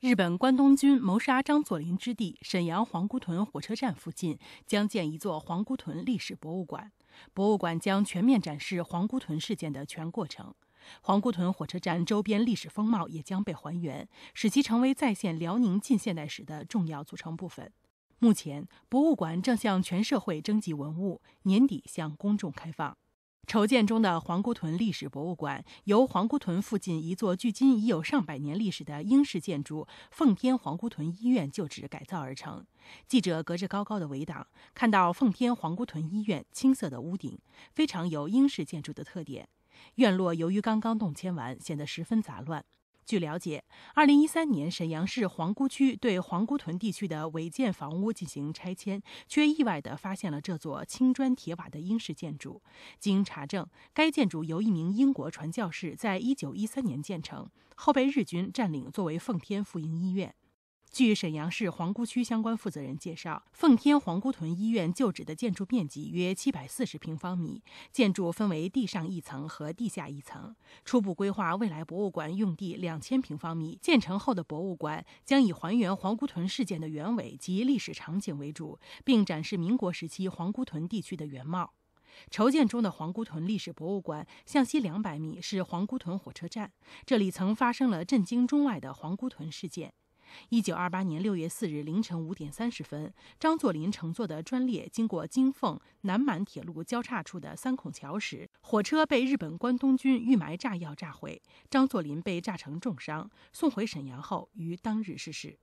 日本关东军谋杀张作霖之地——沈阳皇姑屯火车站附近，将建一座皇姑屯历史博物馆。博物馆将全面展示皇姑屯事件的全过程，皇姑屯火车站周边历史风貌也将被还原，使其成为再现辽宁近现代史的重要组成部分。目前，博物馆正向全社会征集文物，年底向公众开放。筹建中的皇姑屯历史博物馆由皇姑屯附近一座距今已有上百年历史的英式建筑——奉天皇姑屯医院旧址改造而成。记者隔着高高的围挡，看到奉天皇姑屯医院青色的屋顶，非常有英式建筑的特点。院落由于刚刚动迁完，显得十分杂乱。据了解，2013年，沈阳市皇姑区对皇姑屯地区的违建房屋进行拆迁，却意外地发现了这座青砖铁瓦的英式建筑。经查证，该建筑由一名英国传教士在一九一三年建成，后被日军占领，作为奉天妇婴医院。据沈阳市皇姑区相关负责人介绍，奉天皇姑屯医院旧址的建筑面积约七百四十平方米，建筑分为地上一层和地下一层。初步规划未来博物馆用地两千平方米。建成后的博物馆将以还原皇姑屯事件的原委及历史场景为主，并展示民国时期皇姑屯地区的原貌。筹建中的皇姑屯历史博物馆向西两百米是皇姑屯火车站，这里曾发生了震惊中外的皇姑屯事件。一九二八年六月四日凌晨五点三十分，张作霖乘坐的专列经过金凤南满铁路交叉处的三孔桥时，火车被日本关东军预埋炸药炸毁，张作霖被炸成重伤，送回沈阳后于当日逝世。